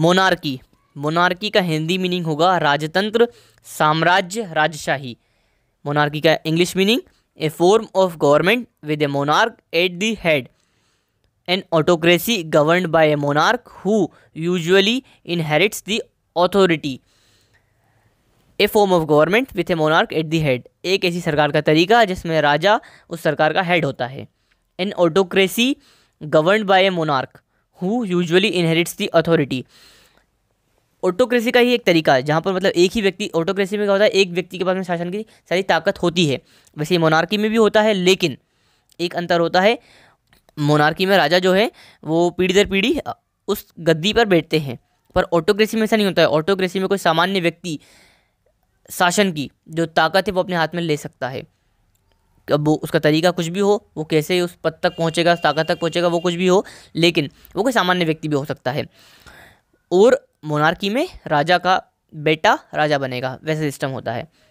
monarchy monarchy का Hindi meaning होगा राजतंत्र साम्राज्य राजशाही मोनार्की का English meaning a form of government with a monarch at the head an autocracy governed by a monarch who usually inherits the authority a form of government with a monarch at the head एक ऐसी सरकार का तरीका जिसमें राजा उस सरकार का head होता है an autocracy governed by a monarch who usually inherits the authority autocracy का ही एक तरीका है जहाँ पर मतलब एक ही व्यक्ति ऑटोक्रेसी में क्या होता है एक व्यक्ति के पास में शासन की सारी ताकत होती है वैसे मोनार्की में भी होता है लेकिन एक अंतर होता है मोनार्की में राजा जो है वो पीढ़ी दर पीढ़ी उस गद्दी पर बैठते हैं पर ऑटोक्रेसी में ऐसा नहीं होता है ऑटोक्रेसी में कोई सामान्य व्यक्ति शासन की जो ताकत है वो अपने हाथ में ले सकता है अब वो उसका तरीका कुछ भी हो वो कैसे उस पद तक पहुँचेगा ताकत तक पहुँचेगा वो कुछ भी हो लेकिन वो कोई सामान्य व्यक्ति भी हो सकता है और मोनार्की में राजा का बेटा राजा बनेगा वैसा सिस्टम होता है